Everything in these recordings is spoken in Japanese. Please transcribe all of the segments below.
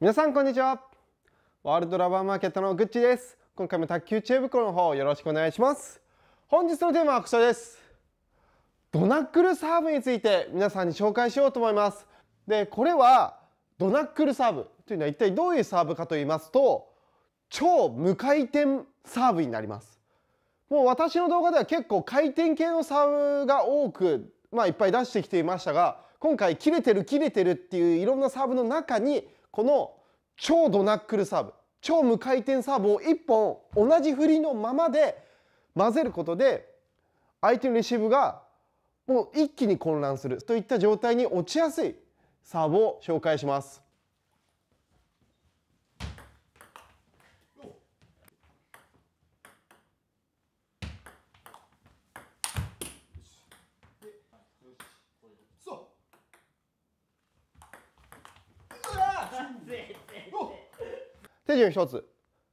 皆さんこんにちはワールドラバーマーケットのぐっちです今回も卓球知恵袋の方よろしくお願いします本日のテーマはこちらですドナックルサーブについて皆さんに紹介しようと思いますでこれはドナックルサーブというのは一体どういうサーブかと言いますと超無回転サーブになりますもう私の動画では結構回転系のサーブが多くまあいっぱい出してきていましたが今回切れてる切れてるっていういろんなサーブの中にこの超ドナックルサーブ超無回転サーブを1本同じ振りのままで混ぜることで相手のレシーブがもう一気に混乱するといった状態に落ちやすいサーブを紹介します。手順1つ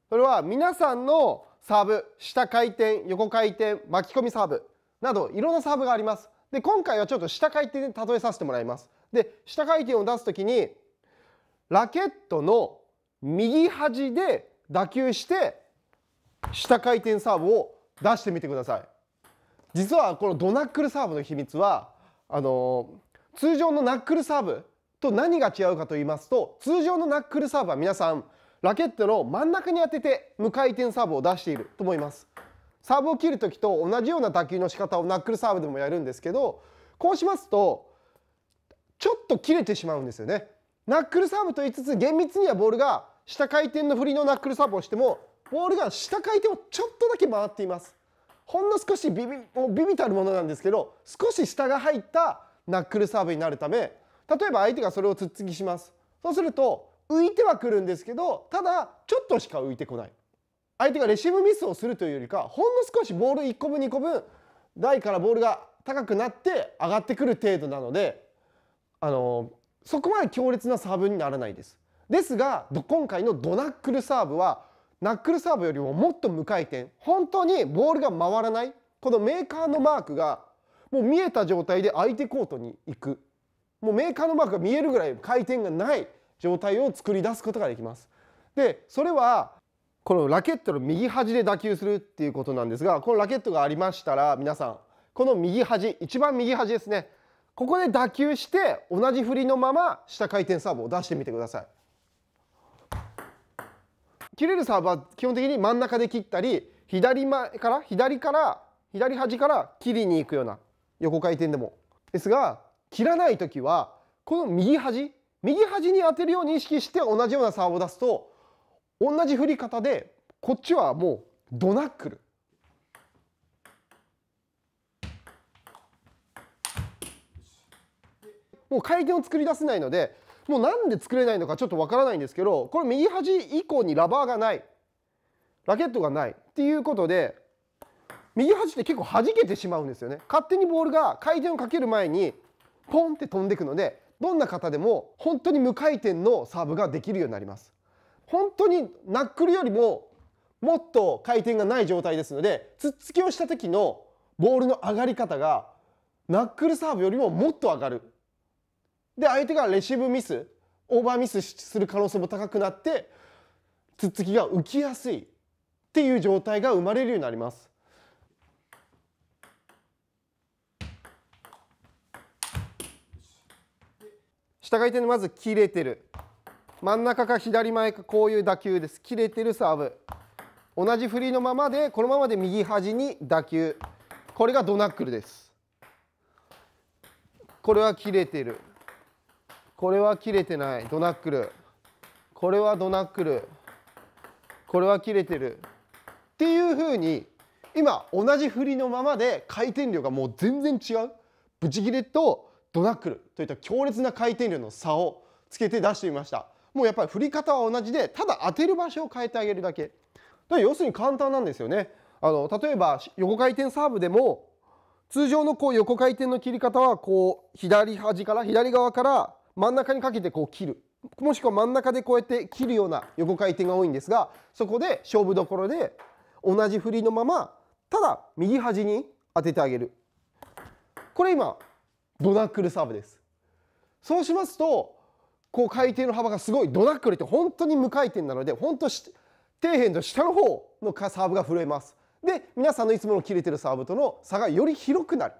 それは皆さんのサーブ下回転横回転巻き込みサーブなどいろんなサーブがありますで今回はちょっと下回転で例えさせてもらいますで下回転を出す時にラケットの右端で打球して下回転サーブを出してみてください実はこのドナックルサーブの秘密はあのー、通常のナックルサーブと何が違うかと言いますと通常のナックルサーブは皆さんラケットの真ん中に当てて無回転サーブを出していると思いますサーブを切る時と同じような打球の仕方をナックルサーブでもやるんですけどこうしますとちょっと切れてしまうんですよねナックルサーブと言いつつ厳密にはボールが下回転の振りのナックルサーブをしてもボールが下回転をちょっとだけ回っていますほんの少しビビもうビビたるものなんですけど少し下が入ったナックルサーブになるため例えば相手がそれを突っつきしますそうすると浮いてはくるんですけどただちょっとしか浮いてこない相手がレシーブミスをするというよりかほんの少しボール1個分2個分台からボールが高くなって上がってくる程度なのであのそこまで強烈なサーブにならないですですが今回のドナックルサーブはナックルサーブよりももっと無回転本当にボールが回らないこのメーカーのマークがもう見えた状態で相手コートに行くもうメーカーのマークが見えるぐらい回転がない状態を作り出すことができます。でそれはこのラケットの右端で打球するっていうことなんですがこのラケットがありましたら皆さんこの右端一番右端ですねここで打球して同じ振りのまま下回転サーブを出してみてください。切れるサーブは基本的に真ん中で切ったり左前から左から左端から切りに行くような横回転でもですが切らない時はこの右端右端に当てるように意識して同じようなサーブを出すと同じ振り方でこっちはもうドナックル。もう回転を作り出せないのでもうなんで作れないのかちょっとわからないんですけどこれ右端以降にラバーがないラケットがないっていうことで右端って結構弾けてしまうんですよね勝手にボールが回転をかける前にポンって飛んでいくのでどんな方でも本当に無回転のサーブができるようになります本当にナックルよりももっと回転がない状態ですのでツッツキをした時のボールの上がり方がナックルサーブよりももっと上がるで相手がレシーブミスオーバーミスする可能性も高くなってツッツキが浮きやすいっていう状態が生まれるようになります下回転でまず切れてる真ん中か左前かこういう打球です切れてるサーブ同じ振りのままでこのままで右端に打球これがドナックルですこれは切れてるこれは切れてないドナックルこれはドナックルこれは切れてるっていうふうに今同じ振りのままで回転量がもう全然違うブチギレとドナックルといった強烈な回転量の差をつけて出してみましたもうやっぱり振り方は同じでただ当てる場所を変えてあげるだけだから要するに簡単なんですよねあの例えば横回転サーブでも通常のこう横回転の切り方はこう左端から左側から真ん中にかけてこう切るもしくは真ん中でこうやって切るような横回転が多いんですがそこで勝負どころで同じ振りのままただ右端に当ててあげるこれ今ドナックルサーブですそうしますとこう回転の幅がすごいドナックルって本当に無回転なので本当底辺と下の方のサーブが震えますで皆さんのいつもの切れてるサーブとの差がより広くなる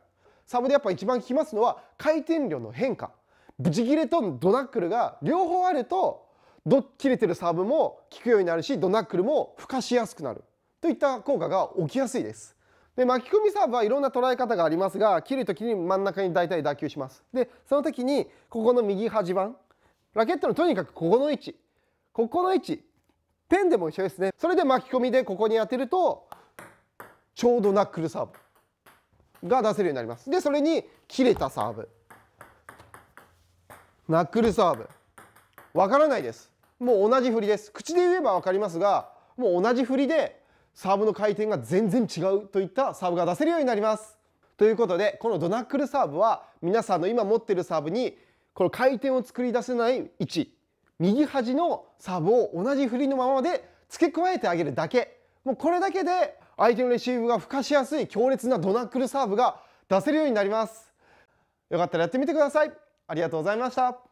サーブでやっぱ一番効きますのは回転量の変化ブチ切れとドナックルが両方あるとど切れてるサーブも効くようになるしドナックルも孵化しやすくなるといった効果が起きやすいですで巻き込みサーブはいろんな捉え方がありますが切る時に真ん中に大体打球しますでその時にここの右端番ラケットのとにかくここの位置ここの位置ペンでも一緒ですねそれで巻き込みでここに当てるとちょうどナックルサーブが出せるようになりますでそれに切れたサーブナックルサーブわからないですもう同じ振りです口で言えば分かりますがもう同じ振りでサーブの回転が全然違うといったサーブが出せるようになります。ということでこのドナックルサーブは皆さんの今持ってるサーブにこの回転を作り出せない位置右端のサーブを同じ振りのままで付け加えてあげるだけもうこれだけで相手のレシーブが付加しやすい強烈なドナックルサーブが出せるようになります。よかったらやってみてください。ありがとうございました。